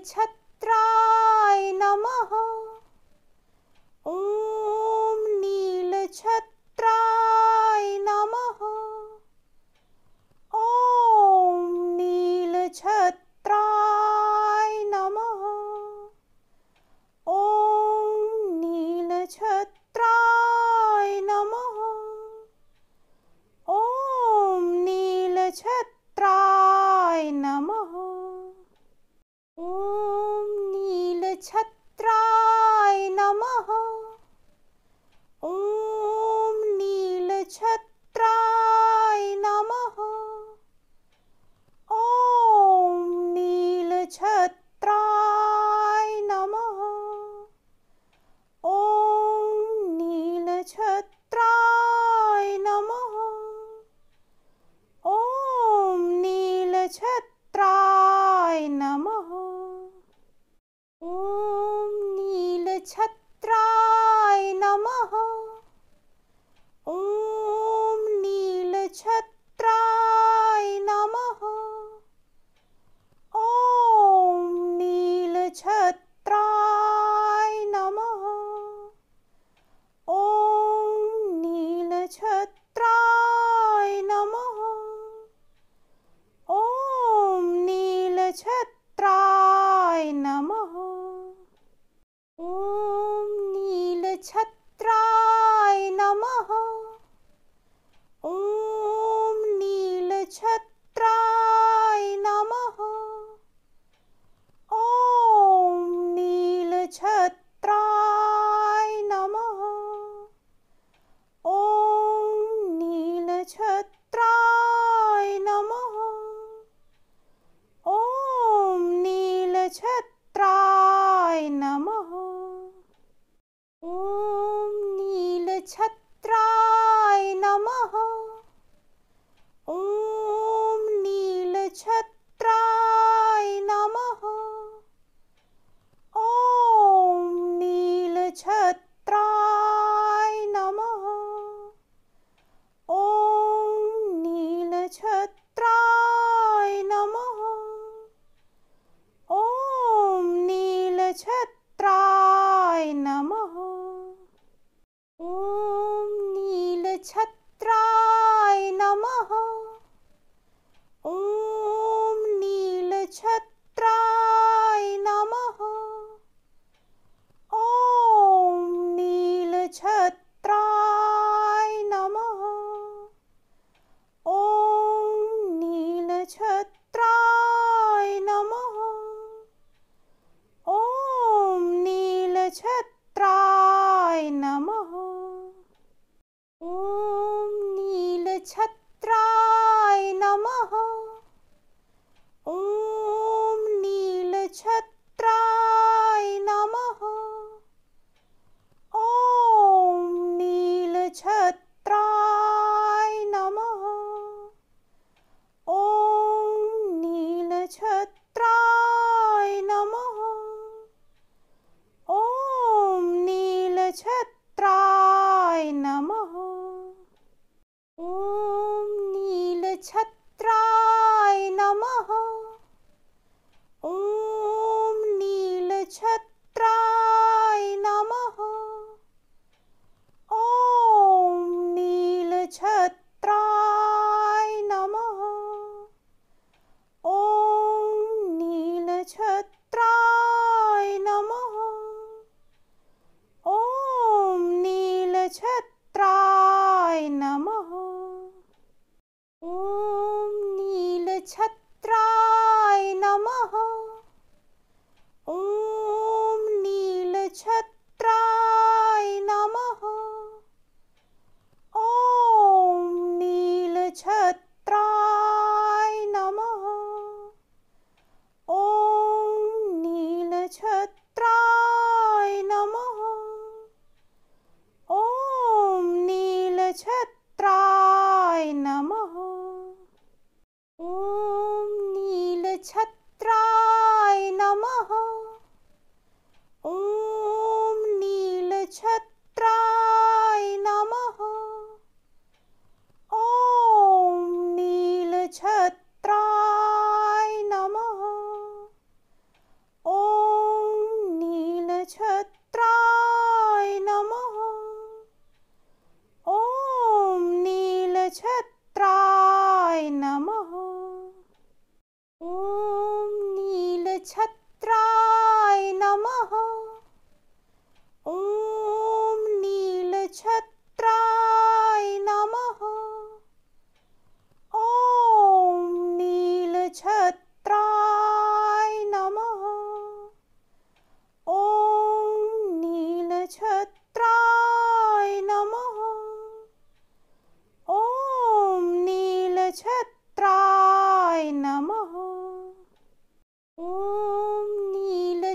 य नमः ॐ नीलछत्राय नमः ॐ नीलछत्राय नमः ॐ नीलछत्राय नमः ॐ नीलछत्राय नमः नीलछत्राय नमः ॐ नीलछत्राय नमः ॐ नीलछत्राय नमः ॐ नीलछत्राय नमः ॐ नीलछत्राय नमः नक्षत्राय नमः छत्राय नमः ॐ नीलच्छत्र नीलछत्राय नमः ॐ नीलछत्राय नमः ॐ नीलछत्राय नमः ॐ नीलछत्र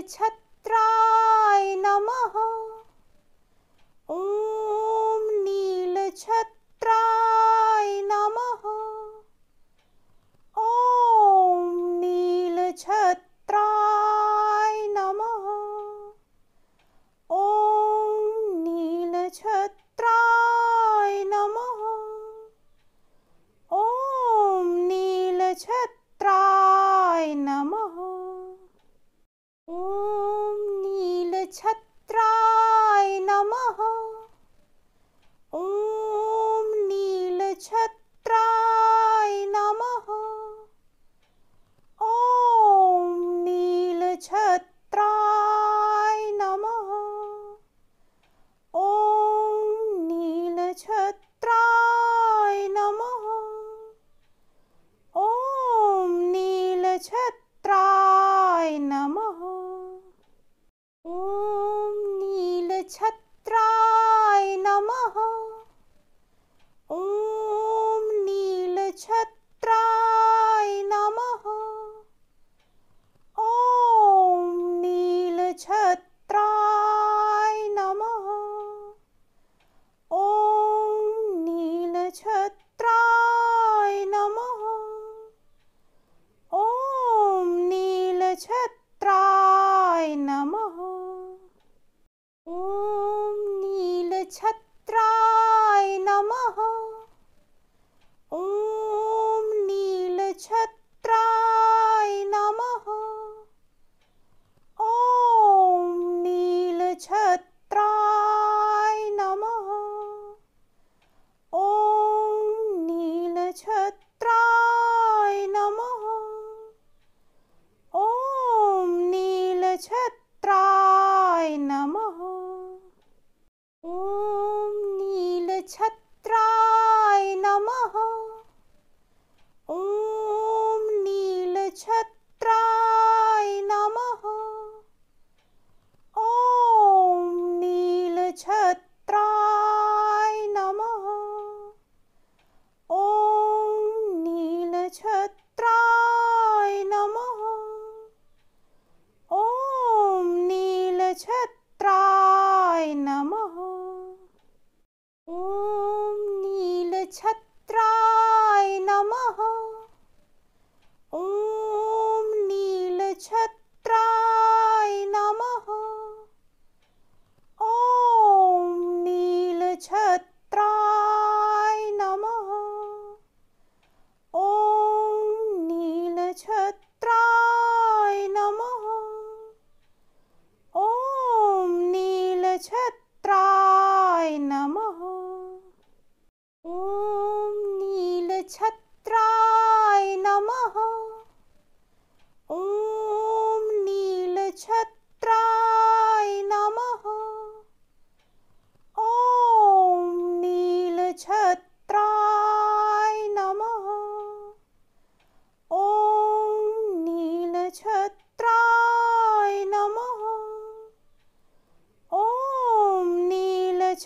नीलछत्राय नमः ॐ नीलछत्राय नमः ॐ नीलछत्राय नमः ॐ नीलछत्राय नमः ॐ नीलछत्राय नमः 첫 य नमः ॐ नीलछत्राय नमः ॐ नीलछत्राय नमः ॐ नीलछत्राय नमः ॐ नीलछत्राय नमः छत्राय नमः ॐ नीलछत्राय नमः ॐ नीलछत्राय नमः ॐ नीलछत्राय नमः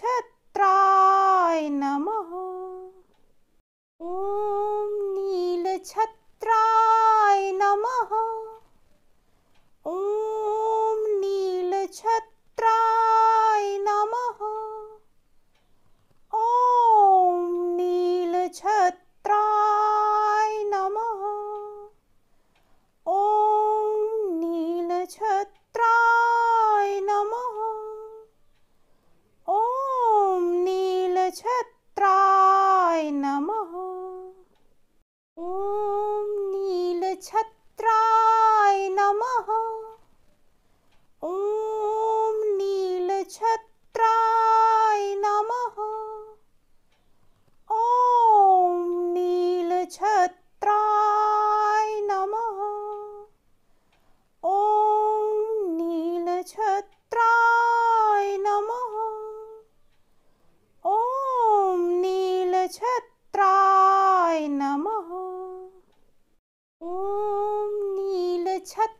छत्राय नमः ॐ नीलछत्र नीलछत्राय नमः ॐ नीलछत्राय नमः ॐ नीलछत्राय नमः ॐ नीलछत्राय नमः ॐ नीलछत्